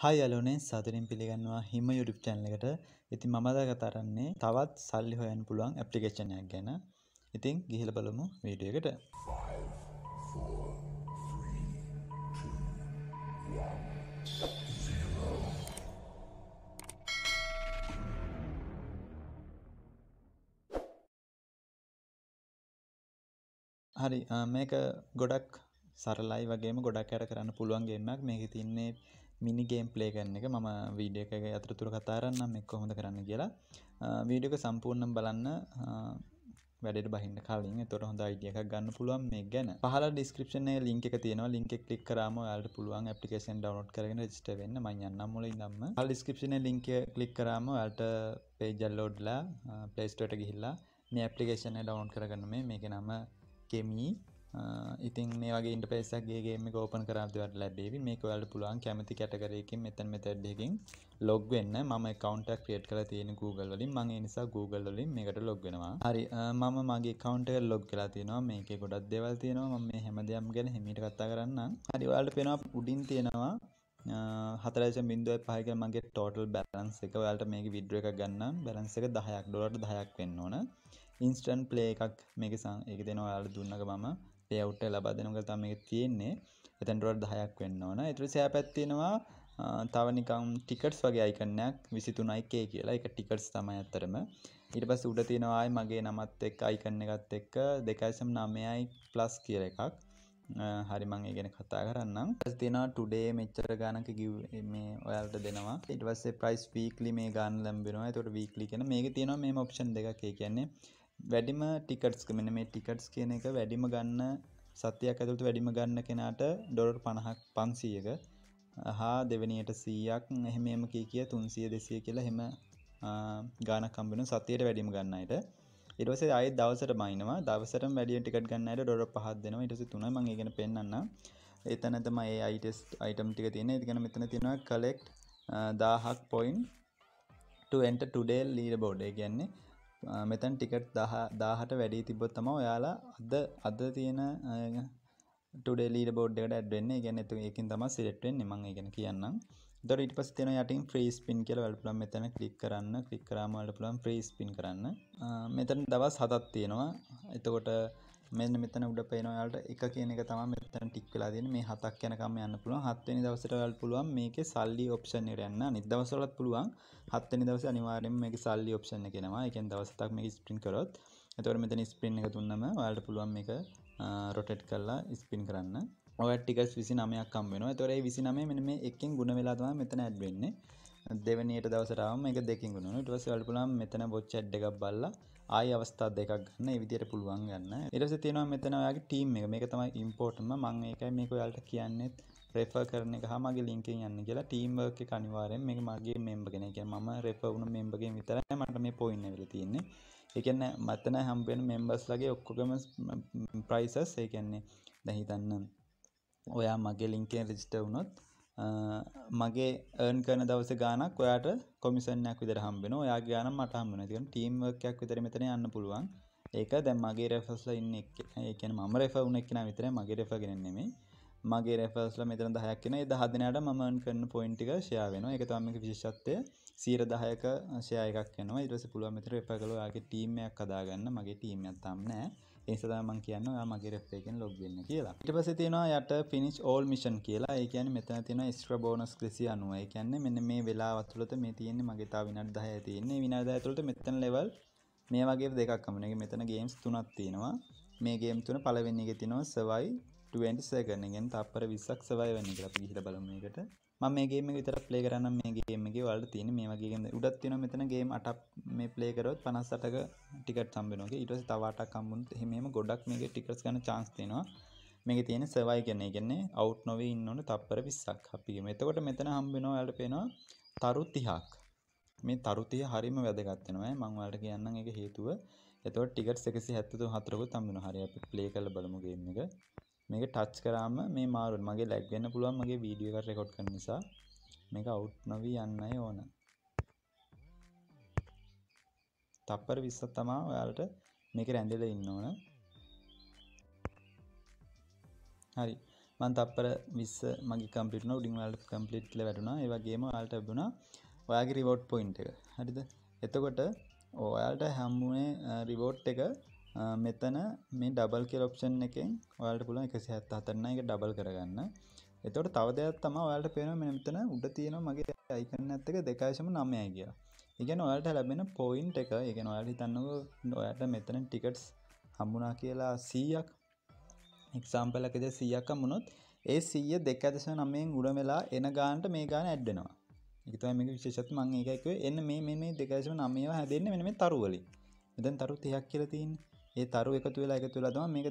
හයලනේ සතුරින් පිළිගන්නවා හිම යුඩිප් චැන්ලකට ඉතින් මමදා කතරන්නේ තවත් සල්ලි හොයන් පුළුවන් ඇප්ලිකේෂණයක් ගැන ඉතින් ගිහිල බලමු වීඩිය එකට හරි මේක ගොඩක් සරලයි වගේම ගොඩක් අයට කරන්න පුළුවන්ගේමක් මේක තින්නේ මිනි ගේම් පලේ කරන එක මම වීඩිය එක අතරතුර කතාරන්නම් එක් කොහොඳ කරන්න කියලා වීඩියක සම්පූර්ණම් බලන්න වැඩට බහින්න කලින් තොර හොඳ අයිඩියක් ගන්න පුළුවන් මේ ගැන පහල ඩිස්ක්‍රපෂන ලින්ක තියෙන ලින්ක කලික් කරම යාට පුළුවන් පපිකේන් ඩවනෝඩ් කරන ිට වන්න මයන්න මුල දම්ම පල් ඩිස්ක්‍රපෂන ලින්ක කලික් කරම යාට පේජල්ලෝඩ්ලා පලේස්ටට ගිහිල්ලා මේ පපිකේෂන ඩවන් කරගන්න මේ මේක නම කෙමී ඉතින් මේ වගේ ඉන්ටපේසක් ගේගේම ෝපන කරදවට ලැබේ මේක වලට පුළුවන් කැමති කැටකරයකින් මෙතන් මෙතඩ්ඩකින් ලොග් වෙන්න ම කවන්ට ක්‍රේට් කල තියෙන Google වලින් මගේ නිසා Google වලින් මේකට ලොග් වෙනවා හරි මම මගේ කවන්ට ලොග් කලා තියෙනවා මේක ගොඩක් දෙවල් තියෙනවා මේ හැම දෙයක් ගැන හෙමිට කත්තා කරන්න හරිවාලට පෙනවා උඩින් තියෙනවා හතරජ බින්දුව පහක මගේ ටෝටල් බැලන්ස එක වලට මේක විඩ්ුව එක ගන්න බැලන්ස එක දහයක් ඩොලට දහයක් වෙන්න ඕන ඉන්ස්ටන් ප්ලේ එකක් මේක සං එක දෙනවා යාල දුන්නක මම පේවුට් ලබා දෙනකොට තමයි මේක තියෙන්නේ. එතනට ඩොලර් 10ක් වෙන්න ඕන. ඒතර සෑ පැත්තේනවා තව නිකන් ටිකට්ස් වගේ අයිකන් එකක් 23k කියලා. ඒක ටිකට්ස් තමයි අතරම. ඊට පස්සේ උඩ තියෙනවා ආයි මගේ නමත් එක්ක අයිකන් එකත් එක්ක 2.9i+ කියලා එකක්. හරි මං ඒ ගැන කතා කරන්නම් තියෙනවා ටුඩේ මෙච්චර ගානක ගිව් මේ ඔයාලට දෙනවා ඉටවස්සේ ප්‍රයිස් වීක්ලි මේ ගාන ලැබෙනවා තොට වීක්ලි කෙන මේක තියෙනවා මේ ඔප්ෂන් දෙකක් කියන්නේ වැඩිම ටිකට්ස්ක මෙන මේ ටිකට්ස් කියන එක වැඩිම ගන්න සතතියක් ඇතුළට වැඩිම ගන්න කෙනාට ඩොලර් පණහක් පන්සීයක හා දෙවනියට සීයක් එහෙමම කිය කිය තුන්සිය දෙසිය කියලා හෙම ගාන කම්බෙන සතියට වැඩිම ගන්නයට ඉරස අයි දවසට මයිනවා දවසට වැඩිය ටිකට ගන්නයට ඩොර පහත් දෙෙනවා ඉටස තුන මගේගෙන පෙන්න්න එතනතම ඒ අයිටස් අයිටම් ටික තියෙන තිගෙන මෙතන තියෙනවා කලෙක්් දාහක් පොයින් ට ටඩේ ලීර බෝඩ් කියන්නේ මෙතැන් ටිකට් දාහට වැඩී තිබොත්තම ඔයාලා අද අද තියෙන ටඩෙලි බෝඩ් එකට ඇඩ්වෙන්න ගැන තු එකින් තම සිලෙට්වෙන් නිමං ගැන කියන්න දොර ඉට පස් තින යටින් ්‍රීස් පින් කියල වල්පලම් මෙතන කලික් කරන්න කලික් කරාමල්ට පුළන් ්‍රීස් පින් කරන්න මෙතන දවස් හතත් තියෙනවා එතකොට මෙන්න මෙතන උඩ පේනවා ඔයාලට එක කියන එක තමයි මෙතන ටික් වෙලා තියෙන්නේ මේ හතක් යනකම් යන්න පුළුවන් හත් වෙනි දවසට ඔයාලට පුළුවන් මේකේ සල්ලි ඔප්ෂන් එකට යන්න අනිත් දවස්වලත් පුළුවන් හත් වෙනි දවසේ අනිවාර්යයෙන්ම මේකේ සල්ලි ඔප්ෂන් එක එනවා ඒ කියන්නේ දවස් හතක් මේක ස්ප්‍රින් කරොත් එතකොට මෙතන ස්ප්‍රින් එක දුන්නම ඔයාලට පුළුවන් මේක රොටේට් කරලා ස්පින් කරන්න ඔයත් ටිකස් 29ක් හම් වෙනවා එතකොට ඒ 29 මෙන්න මේ එකෙන් ගුණ වෙලා තමයි මෙතන ඇඩ් වෙන්නේ දෙවැනියට දවසට ආවම මේක දෙකකින් ගුණ වෙනවා ඊට පස්සේ ඔයාලට පුළුවන් මෙතන බොච් ඇඩ් එකක් බලලා ආය අවස්ථා දෙකක් ගන්න විදියට පුළුවන් ගන්න ඉරස තියෙනවා මෙතන ඔයාගේ ටීම් එක මේක තමයි ඉම්පෝර්ටම මං ඒකයි මේක ඔයාලට කියන්නෙත් ප්‍රෙෆර් කරන එක හමගේ ලින්කෙන් යන්න කියලා ටීම්වර්ක කනිවාරෙන් මේ මගේ මෙම්බගෙන එක ම රෙපවුණු මෙම්බගේ විතර මට මේ පොයින්න වෙල තියන්නේ එකන්න මත්තන හම්බෙන් මෙම්බස් ලගේ ඔක්කොගම ප්‍රයිසස් ඒකන්නේ දැහිතන්න ඔයා මගේ ලින්කෙන් රජිට වුනොත් මගේ ඒන් කරන දවස ගානක් ඔයාට කොමිසනයක් විදර හම්බෙන යාගේ ගාන මට හම්බෙන තිකන ටීම්වකයක් විතර මෙතන යන්න පුළුවන් ඒක දැම් මගේ රැෆස්ල ඉන්න එකන මම රැ වුන එක්න විතර මගේ රැ ගෙනෙන්නේ මගේ රැෆස්ල මෙතර දහයක්න දහදනට මන් කරන්න පොයින්ටික ශයා වෙන එක තමක විශෂත්වය සීර දහයක ශයකක් න ඉරස පුළුව මෙතර එපකළ යාගේ ටීමයක් කදාගන්න මගේ ටීමයක් තම් නෑ ඒසදාමන් කියන්න මගේ රෙක්ෙන් ලොග්වෙන්න කියලා ඉට පස තිෙනවා යට පිනිස් ඕල් මිෂන් කියලා ඒකන මෙතන තින ස්ත්‍ර බෝනස් ක්‍රසි අනුව කියන්න මෙන්න මේ වෙලාවත්තුලට මේ තියන්නේ මගේ තා විනට දහය තියන්නේ විනාදාඇතුළට මෙතන ලෙවල් මේ වගේ දෙකක්මනගේ මෙතන ගේම්ස් තුනත් තියෙනවා මේගේම් තුන පලවෙන්නේ තිනවා සවයි 20 සැකනගෙන් තපර විස්සක් සවයි වන්නේ කියලා පිහිට බලමකට මේගේම විතර පලේ කරන්න මේ ගේමගේ වල තියෙන මේ වගේ උඩත් තින මෙතන ගේම අටක් මේ පලේකරොත් පනස්සටක ටිකට සම්බෙනක ඉටස තවාට කම්බුන්ට හෙම ගොඩක් මේ ටිකස් කන චාන්ස්තිනවා මේක තියෙන සවයි කියන්නේ කියන්නේ අවු් නොව ඉන්නවන තප්පර විස්සක් අපි මෙතකොට මෙතන හම්බෙනෝ ඇයට පෙනවා තරු තිහක් මේ තරුතිය හරිම වැදගත්තනවා මංවලට කියන්න එක හේතුව එතවට ටිකට් එකසි හැත්තතු හතරකු තම්බෙන හරි අපි ප්ලේ කල බලමුගේම එක මේක ටච් කරාම මේ මාරු මගේ ලැක්වෙන්න පුළුවන් මගේ වීඩියෝ එක රෙකොඩ් කර නිසා මේක අවුට් නොවී යන්නයි ඕන තප්පර විස්සත් තමා ඔයාලට මේක රැඳිල ඉන්න ඕන හරි මන් තපර විස් මගේ කම්පිටන උඩින් වලට කම්පලිට්ල වැටුණා ඒවගේම අල්ට බුණා ඔයාගේ රිවෝට් පොයින්් එක හරිද එතකොට ඕයාල්ට හැම්මුණේ රිවෝට් එක මෙතන මේ ඩබල් කෙල් ඔප්ෂන් එකෙන් ඔයාලට පුළුවන් 174 එක ඩබල් කරගන්න. එතකොට තව දෙයක් තමයි ඔයාලට පේනවා මෙන්න මෙතන උඩ තියෙනවා මගේ අයිකන් එකත් එක 2.9යි කියලා. ඒ කියන්නේ ඔයාලට ලැබෙන පොයින්ට් එක, ඒ කියන්නේ ඔයාලට හිතන්නකෝ ඔයාලට මෙතන ටිකට්ස් හම්බුණා කියලා 100ක් එක්සාම්පල් එකද 100ක් හම්බුනොත් ඒ 100 2.9න් උඩ වෙලා එන ගානට මේ ගාන ඇඩ් වෙනවා. ඒක තමයි මේක විශේෂත් මම ඒක එන්න මේ මේ මේ 2.9ව හැදෙන්නේ මෙන්න මේ තරු වලින්. මෙතෙන් තරු 30ක් කියලා තියෙන්නේ. ඒ තරු එකතු වෙලා එකතු වෙලා තමයි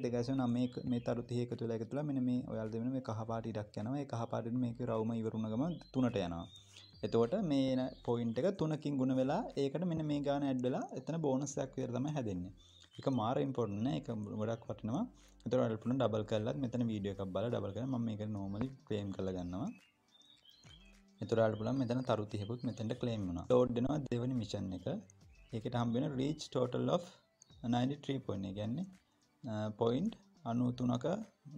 මේක 2.9 මේ තරු 30 එකතු වෙලා එකතු වෙලා මෙන්න මේ ඔයාලා දෙන්න මේ කහපාට ඉඩක් යනවා ඒ කහපාටින් මේක රවුම ඉවරුන ගමන් 3ට යනවා එතකොට මේ පොයින්ට් එක 3කින් ගුණ වෙලා ඒකට මෙන්න මේ ගාන ඇඩ් වෙලා එතන බෝනස් එකක් විතර තමයි හැදෙන්නේ එක මාර ඉම්පොර්ට් නෑ ඒක ගොඩක් වටිනවා එතකොට ඔයාලා පුළුවන් ඩබල් කරලා මෙතන වීඩියෝ එකක් බලලා ඩබල් කරලා මම මේක නෝමලි ක්ලේම් කරලා ගන්නවා එතුරට පුලන් මෙතන තරු තිහෙකුත් මෙතැට කලේම් වුණ ෝඩ්නවා දෙවනි මිචන් එක ඒකට හම්බෙන රීච් ටෝටල් of 93.1 ගැන්නේ පොයින්් අනුතුනක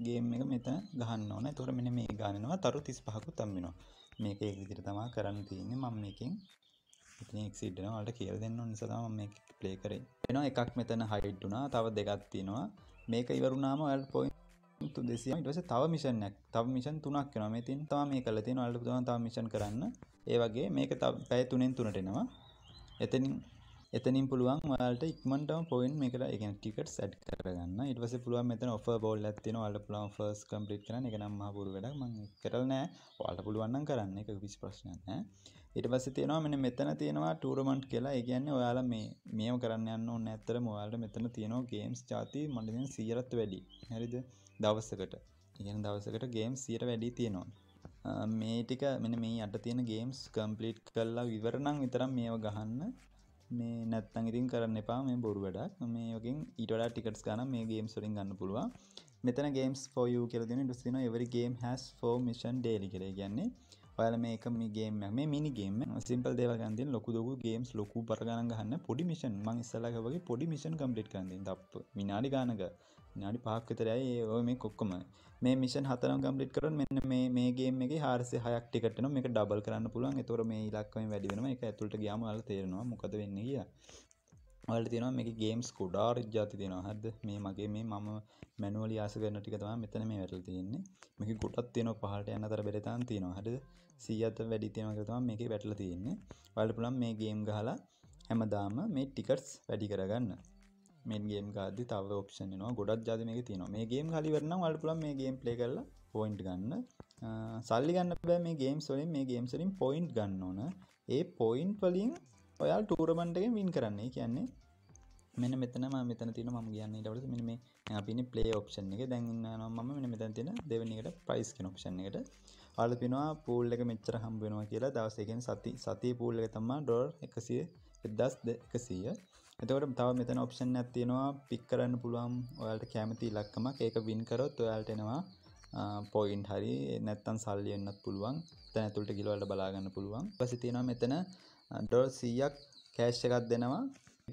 ගේම එක මෙත ගහන්න ඕන තොර මෙන මේ ගානවා තරු තිස් පහකු තම්බෙනවා මේක ඒ විදිර තමා කරන්න තියන්නේ මම එකින් ඉතික්සිටනවාට කියල දෙන්න නිසාම මේ ප්ලේ කරේ එෙන එකක් මෙතන හයිට්ටුනා තව දෙගත්තිනවා මේක ඉවරුණාම ඇල් පොයින් තු දෙසිමටස තව මිෂණයක් තව මිෂන් තුනක් කෙන මෙතින් තා මේ කල තියෙන අල්ලපුතුන් තා මිෂන් කරන්න ඒ වගේ මේක පැය තුනෙන් තුනටෙනවා එතනින් එතනින් පුළුවන් වාලට ඉක්මටම පොයින් එකට එක ටිකට සැට් කරගන්න ඉටවස පුළුව මෙත ඔෆ බෝල් ඇතින වල පුළන් ෆර්ස් කම්පිට කරන එක නම් හපුරු වැඩක් මං කරල් නෑ වාලට පුළුවන්න කරන්න එක විස් ප්‍රශ්නය ඉට පස තියෙනවා මෙන මෙතන තියෙනවා ටූරමන්ට් කියලා එකගන්න ඔයාලා මේ මේම කරන්න යන්න ඕන්න ඇත්තර මොයාලට මෙතන තියෙනවා ගේම්ස් ජාති මටදින් සීරත් වැඩි හැරිද දවස්සකට ඉගෙන දවසකට ගේම් සීර වැඩි තියෙනවා මේ ටික මෙන මේ අට තියෙන ගේම්ස් කම්පලිට් කල්ලා විවරණං විතරම් මේව ගහන්න මේ නැත්තං ඉතින් කරන්න එපා මේ බොරු වැඩක් මේයකින් ඊටඩා ටිකටස් ගන මේ ගේම් සොරින් ගන්න පුළුව මෙතන ගේම්ස් ෝය කරදින ටස්තින every game has formation daily කරේ කියන්නේ ඔයල මේක මිගේම මේ මිනිගේම සිම්පල් දේවගන්ති ලොකුදකු ගේම්ස් ලොකු පරගන ගන්න පොඩි මිෂන් මං ඉස්සලකගේ පොඩි මිෂන් කම්පලිට් කන්ද තප් විනාඩි ගානක නාඩි පාක්කතරයි ඔය මේ කොක්කම මේ මිෂන් හතරම් කම්පලිට් කරන මෙන්න මේ මේගේ මේ හාරසි හයක් ටිකටන මේ ඩබල් කරන්න පුළුවන් එතොර මේ ලක්කම වැඩිෙන එක ඇතුළට ගයාම අල තේරෙනවා මොකද වෙන්න කිය වල තියෙනවා මේ ගේම්ස් කොඩා රජ්ජාති තියෙනවා හද මේ මගේ මේ මම මැනුවල යාස කරන ටිකතවා මෙතන මේ වැටල් තියෙන්නේ මේක ගොටත් තියෙන පහට යන්න තර බෙලතාන් තියෙනවා හට සීයත වැඩි තියෙනකරතම මේක වැටල තියෙන්නේ වල පුළම් මේ ගේම් ගහලා හැමදාම මේ ටිකට්ස් වැඩි කරගන්න මේගේම් ගද තව ඔප්ෂන් නවා ගොඩක් ජාද මේක තින මේ ගේම් කලිවරන්න වල පුළන් මේ ගේම් පලේ කරල පොයින්ට් ගන්න සල්ලි ගන්න බෑ මේ ගේම් සොලින් මේ ගේම් සලින් පොයින්ට් ගන්න ඕන ඒ පොයින්ට් වලින් ඔයා ටූරමන්ටගෙන් වින් කරන්නේ කියන්නේ මෙන මෙතන ම මෙතන තින ම කියන්න ටවල මෙ මේ අපිනි පලේ ඔප්ෂන් එක දැන්න්න ම මෙ මෙතැන තින දෙවනිකට ප්‍රයිස් කන ඔප්ෂන් එකට අලපිනවා පූල් එක මෙච්චර හම්බෙනවා කියලා දවසකෙන් සති සති පූල් එක තම්මා ඩොල් එකසිය එදස් එකසීය එතකට තව මෙතන ඔප්ෂන් ඇතියෙනවා පික් කරන්න පුළුවන් ඔයාලට කෑමති ලක්කමක් ඒක වින්කරොත් ඔයාල්ටෙනවා පොයින්් හරි නැත්තන් සල්ලියන්නත් පුළුවන් තැනතුළට ගිලවල්ට බලාගන්න පුළුවන් පසිතිනවා මෙතන ඩොල් සීයක් කෑශ් එකත් දෙනවා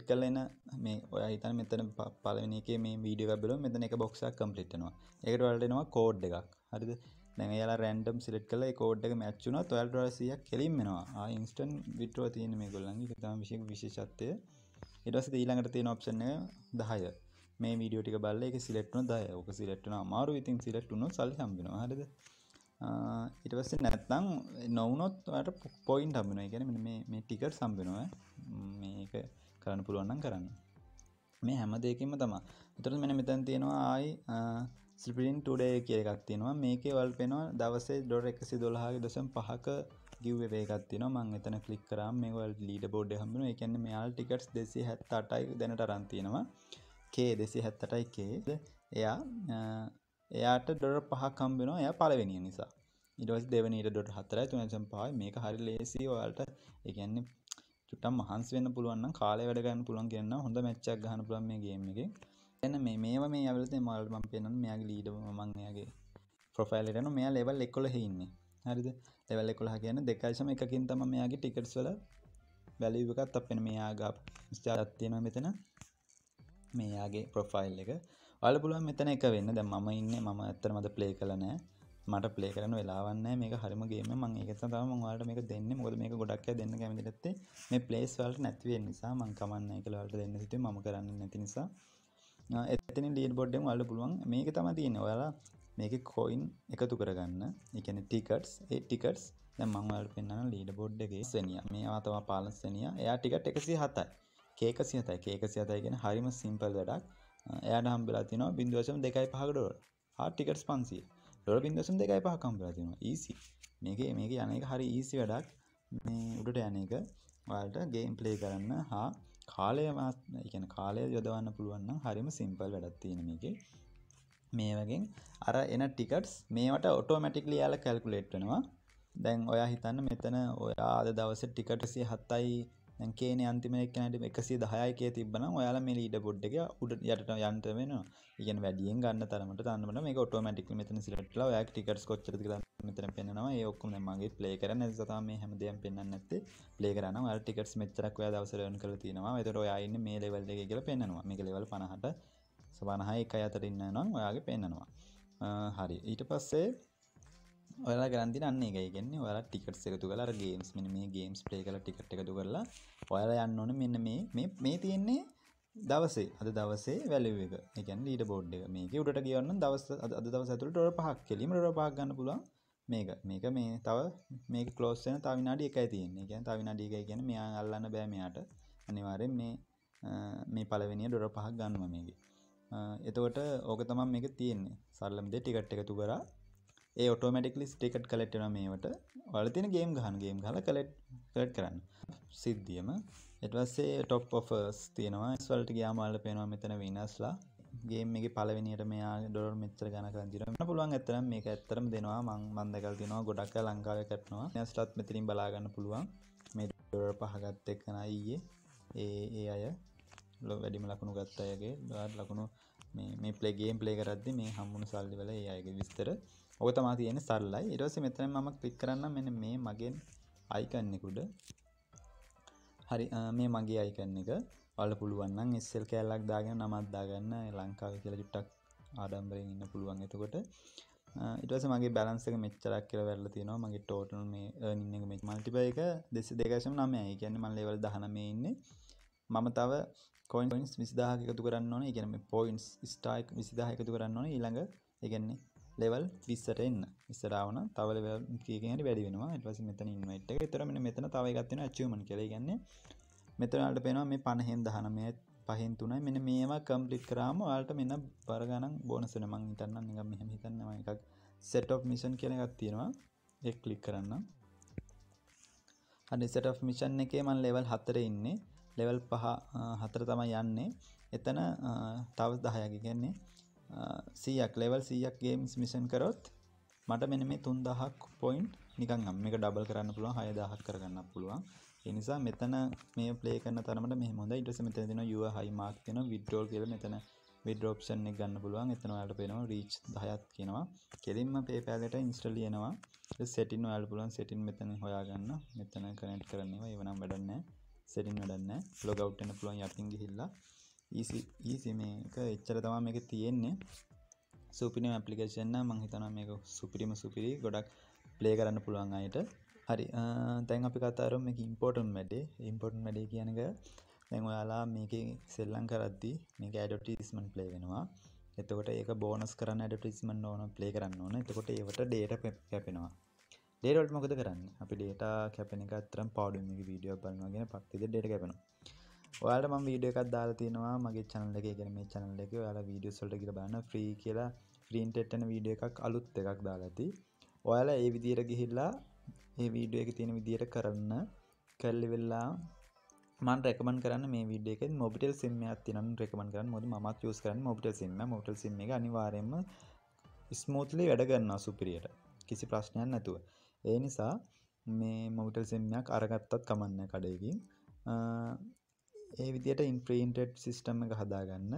කලන මේ ඔය හිතන මෙතන පලනක මේ වීඩිය බල මෙතන එක බොක්ෂක් කම්පලිට්නවා එකට වලටෙනවා කෝඩ් එකක් හරිද දැන් එයාලා රැන්ඩම් සිලෙක්ට් කරලා ඒ කෝඩ් එක මැච් වුණොත් ඔයාලට ඩොලර් 100ක් කෙලින්ම එනවා. ආ ඉන්ස්ටන්ට් විත්ඩ්‍රෝ තියෙන මේගොල්ලන්ගේ ඒක තමයි විශේෂත්වය. ඊට පස්සේ ඊළඟට තියෙන ඔප්ෂන් එක 10. මේ වීඩියෝ ටික බලලා ඒක සිලෙක්ට් වුණොත් 10. ඕක සිලෙක්ට් වෙනවා අමාරු. ඉතින් සිලෙක්ට් වුණොත් සල්ලි හම්බ වෙනවා. හරිද? ඊට පස්සේ නැත්නම් නොවුනොත් ඔයාලට පොයින්ට් හම්බ වෙනවා. ඒ කියන්නේ මේ මේ ටිකට් හම්බ වෙනවා. මේක කරන්න පුළුවන් නම් කරන්න. මේ හැම දෙයකින්ම තමා. එතකොට මෙන්න මෙතන තියෙනවා ආයි ස්පින් ටඩේ කිය එකක් තිනවා මේකේ වල් පෙනවා දවසේ ඩොර එකසි දොළහගේ දසම් පහක ගිව්ව වේකත්තින මං එතන කලික් කරම් මේවල් ලීඩ බෝඩ් හමන එකන්න මෙයාල් ටිකට් දෙසි හැත් අටයි දැනට රන්තියෙනවා කේ දෙසි හැත්තටයි කේද එයා එයාට ඩොර පහකම්බෙනවා එය පලවෙෙනිය නිසා ඉඩස් දෙවනිට ඩොට හතරයි තුනසම් පහයි මේක හරි ලේසි වාල්ට එකන්නේ චුටම් මහන්ස වන්න පුළුවන් කාලය වැඩගන්න පුළන් කියන්න හොඳ මච්චක් ගහන පුළන්ගේ ගේම එක එන්න මේ මේවා මේ ඇවලත මල්ම පෙනන මෙයාගේ ලීඩම මංයාගේ ප්‍රොෆයිල්ටන මෙයා ලෙවල් එක්කොල හෙඉන්නේ හරිද ලෙවල් එකොළ කියන දෙකයිශම එකකින් තම මෙයාගේ ටිකට්ස් වල බැලිවකත් අපෙන මෙයාගා ස්ටාත්තියෙන මෙතන මෙයාගේ ප්‍රොෆයිල් එක වල පුළුවන් මෙතන එක වෙන්න ද මම ඉන්න මම ඇත්තර මද ප්ලේ කලනෑ මට පලේ කරන වෙලාවන්න මේක හරිමගේ මං එකත තම මවාට මේක දෙන්න මොද මේක ගොඩක් දෙන්න කැමිටත්තේ මේ පලේස් වල්ට නැතිවේ නිසා මංකමන්න එක ලට දෙන්න සිට ම කරන්න නැති නිසා එතන ඩියල් බොඩ්ඩම අල්ල පුළුවන් මේක තම තියෙන ඔයාලා මේක කොයින් එකතු කරගන්න එකන ටිකටස් ඒ ටිකටස් මංවල් පෙන්න්න ලීඩ බොඩ්ඩගේ සනිය මේ අතවා පාලස්සනිය එයා ටිකට එකසි හතයි කේකසි හතයි කේකසි හතයිගෙන හරිම සිම්පල් වැඩක් එයාට හම්බිලාතිනවා බින්දුවශම දෙකයි පහකටො හා ටිකටස් පන්සිය ලොල බින්දසම් දෙකයි පහකම්බිලාතින ඊසි මේක මේක යනක හරි ඊසි වැඩක් මේ උඩට යන එක වල්ට ගේම් ප්ලේ කරන්න හා කාලය එකන කාලය යොදවන්න පුළුවන්න හරිම සිම්පල් වැඩත් තියෙනමගේ මේ වගේ අර එන ටිකට්ස් මේට ඔටෝමැටික්ලි යාල කැල්කුලේට්නවා දැන් ඔයා හිතන්න මෙතන ඔයාද දවස ටිකට සිය හත්තයි කේන අන්තිමක්නට එකසි දහයකේ තිබන ඔයාල මේ ඊඩ බොඩ් එක උඩ යට යන්ට වෙන ඉග වැඩියෙන් ගන්න තරමට තන්නට මේ ඔටෝමටික් මෙතන සිලටල ටිකට කොච්චර මෙතර පෙන්නවා ඔක්කුම මගේ පලේ කරන සතා මේ හැම දෙයම් පෙන්න්න ඇත්තේ පලේ කරන ටිකට් මෙච්චරක් දවසරයන් කර තිනවා තර යන්න මේ ලෙවල් එක කියල පෙන්නවා මේ ලෙවල් පනහට සබනහා එක අතරන්න නම් ඔයාගේ පෙන්නවා හරි ඊට පස්සේ ඔලා ගරන්ති අන්නේ ගන්නේ ඔලා ටිකට එකතු කලා ගේම්ස් මෙ මේ ගේම්ස් පලේ කල ටිකට එකතු කරලා ඔයාලා යන්න ඕන මෙන්න මේ මේ තියෙන්නේ දවසේ අද දවසේ වැලිව එක එකන් ලීට බෝඩ් එක මේක උඩට කියවන්න දවස අද දවසතුට ටොර පහක් කෙලීම ටොර පාගන්න පුළුවන් මේක මේක මේ තව මේක කලෝස්සන තවිනාඩි එකයි තියන්නේ ගැන තවිනාඩි එකයි ගැන මෙයා අල්ලන්න බෑ මෙයාට අනිවාරෙන් මේ මේ පලවෙනිය ඩොර පහක් ගන්නවා මේගේ එතවට ඕක තමන් මේක තියන්නේ සල්ලම්ද ටිකට් එකතු කරා ඒ ඔටෝමටිකලි ටිකට් කලෙට්න මේට වලතින ගේම් ගහන්ගේම් හල කලෙට් කලට් කරන්න සිද්ධියම එටවස්සේ ටොප් ඔෆර්ස් තියෙනවා ස්වල්ට ගයාමාල පෙනවා මෙතන වෙනස්ලා ගේම් එක පලවෙනිට මෙයා ඩොල් මෙච්චර ගන කරදිරම පුළුවන් ඇතරම් මේ ඇත්තරම දෙනවා මං මන්දකල් තිනවා ගොඩක් ලංකාව කටනවා නැස්ලත් මෙතරින් බලාගන්න පුළුවන් මේ ඩොර පහගත්ත එක්කන ඊයේ ඒ ඒ අය ලො වැඩිම ලකුණු ගත්ත අයගේ ඩාත් ලකුණු මේ පලේගේම් පලේ කරද්දි මේ හම්මුණු සල්ලි වල ඒයගේ විස්තර ඕක තමා තියෙන සල්ලයි ඉරස මෙතන ම ක්‍රික් කරන්න මෙන මේ මගෙන් අයිකන්නෙකුඩ හරි මේ මගේ අයිකන්න එක වල පුළුවන්න්න එස්සල් කෑල්ලක් දාගෙන නමත් දාගන්න ලංකාව කියල චුට්ටක් ආඩම්බරෙන් ඉන්න පුළුවන් එතකොට ඉටස මගේ බැලන්සක මෙච්චරක් කියල වැල්ල තියෙනවා මගේ ටෝටන මේ නින්න මෙ මල්ටිපය එක දෙස දෙකශම නමයයි කියන්න මල් ලෙවල් දහනමේ ඉන්න මම තව කොයින්ස් විසිදාහ එකතු කරන්න ඕන ඉගැනම පොයින්ස් ස්ටයික් විසිදාහ එකතු කරන්න ඕන ඊළඟ එකන්නේ ලෙවල් විස්සට එන්න ඉස්සරාවන තවල කියකට වැඩි වෙනවා ඉටවස මෙතන ඉන්නට තරම මෙතන තවයිගත්වන චුමන් කෙර ගන්න මෙතනට පෙනවා මේ පණහෙන් දහනමය පහින් තුනයි මෙන මේවා කම්පලිට් කරාම යාට මෙන්න බරගණන් බෝනසන මං හිතන්න නිගම් මෙහම හිතන්නම එකක් සෙට් මිෂන් කියන එකක් තියෙනවා එක් කලික් කරන්න අනිසට මිෂන් එකේ මන් ලෙවල් හතර ඉන්නේ ලෙවල් පහ හතර තම යන්නේ එතන තවස් දහයකිගන්නේ සීයක් ලෙවල් සීයක් ගේම්ස් මිෂන් කරොත් මට මෙන මේ තුන්දහක් පොයින්් නිකන් අම්ම එක ඩබල් කරන්න පුළුව හයදාහක් කරගන්න පුළුවන් එනිසා මෙතන මේ පලේ කන තරමට මෙහොද ඉටස මෙතන තින යුව හයිමාක් තින විඩ්‍රෝල් කියල මෙතන විඩරෝප්ෂන් එක ගන්න පුළුවන් එතනවාට පෙනවා රීච් දහයත් කියනවා කෙලින්ම පේපෑලට ඉන්ස්ටලියනවා සෙටින් යාල් පුලන් සෙටින් මෙතන හොයාගන්න මෙතන කනෙට් කරන්නවා ඒවනම් වැඩන්න සෙටින් වැඩන්න ලොගව්ටන පුළොන් යටින් හිල්ලා ඊසි මේක එච්චර තමා මේක තියෙන්නේ සුපිනම ඇපලිකේෂන්න මංහිතන මේක සුපිරිම සුපිරි ගොඩක් ප්ලේ කරන්න පුළුවන් අයට හරි තැන් අපි කතාරම එක ඉම්පෝටන් වැඩේ ඉම්පොටන් වැඩේ කියනක දැන් ඔයාලා මේක සෙල්ලං කරද්දි මේක ඇඩටිස්මන් ප්ලේ වෙනවා එතකොට ඒක බෝනස් කරන්න ඇඩටිස්මන් ඕන ප්ලේ කරන්න ඕන එතකොට ඒට ඩේට කැපෙනවා ඩේරොල්ට මොකද කරන්න අපි ඩේට කැපෙන අතරම් පාඩුම වීඩියෝ බලනගෙන පක්තිද ඩට කැපෙන ඔයාට ම වීඩිය එකක් දාල තියෙනවා මගේ චනල්ල එක ගෙන මේ චනල්ල එක යාලා වීඩිය සොල්ට කියර බන්න ්‍රී කියලා ෆ්‍රීන්ටෙට්න වීඩිය එකක් අලුත් එකක් දාලති ඔයාලා ඒ විදිර ගිහිල්ලා ඒ වීඩිය එක තියෙන විදියට කරන්න කැල්ලි වෙල්ලා මන් රැකමන් කරන්න මේ විඩ එක මොබිටල් සිම්ම තින රෙකමන් කරන්න මොද මත් යස් කරන්න මොබිටල් සිම මොටල් සිම එක අනිවාරයම ස්මූත්ලි වැඩ ගන්නා සුපිරියට කිසි ප්‍රශ්නයක් නැතුව ඒ නිසා මේ මොබිටල් සිම්මයක් අරගත්තත් කමන්න කඩයකින් ඒ විදියට ඉන්ප්‍රීන්ටඩ් සිිස්ටම් එක හදාගන්න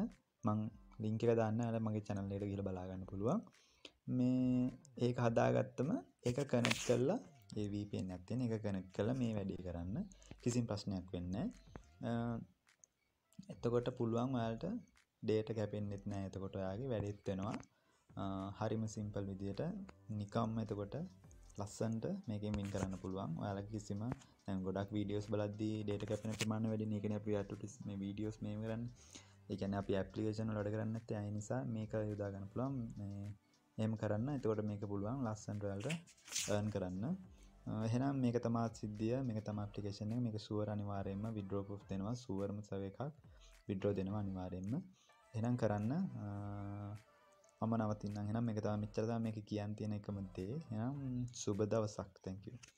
මං ලිංක දාන්න ඇල මගේ චැනල්ලට ගිල බලාගන්න පුළුවන් මේ ඒක හදාගත්තම එක කැනෙක් කල්ලා ඒවපෙන් ඇත්තෙන් එක කනෙක් කළ මේ වැඩි කරන්න කිසිම් ප්‍රශ්නයක් වෙන්න එතකොට පුළුවන් ඔයාලට ඩේට කැපෙන්න්නෙත් නෑ එතකොට ඔයාගේ වැඩිත්වෙනවා හරිම සිම්පල් විදියට නිකම් එතකොට ලස්සන්ට මේකින් මින් කරන්න පුළුවන් ඔයාල කිසිම තැන් ගොඩක් වීඩියෝස් බලද්දී ඩේට කැපෙන ප්‍රමාණ වැඩි නිකන අපි අටුටිස් මේ වීඩියෝස් මේ කරන්න එකන අපි ඇපලිකේෂන ලඩ කරන්න ඇය නිසා මේක යුදාගන්න පුළම් එම කරන්න එතකොට මේක පුළුවන් ලස්සන්ටවල්ට ර්න් කරන්න එහෙනම් මේක තමාත් සිද්ධිය මේක තම අපපලිකේෂන මේක සුවර අනිවාරයෙන්ම විඩ්‍රෝප් දෙනවා සුවර්ම සව එකක් විඩ්‍රෝ දෙනවා අනිවාරයෙන්ම එනම් කරන්න මම නවතින්න හෙනම් එක තම මිච්චරදා මේක කියන් තියෙන එකමදේ එනම් සුබ දවසක් තැංකව